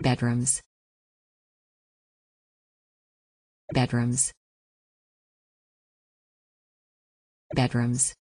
bedrooms bedrooms bedrooms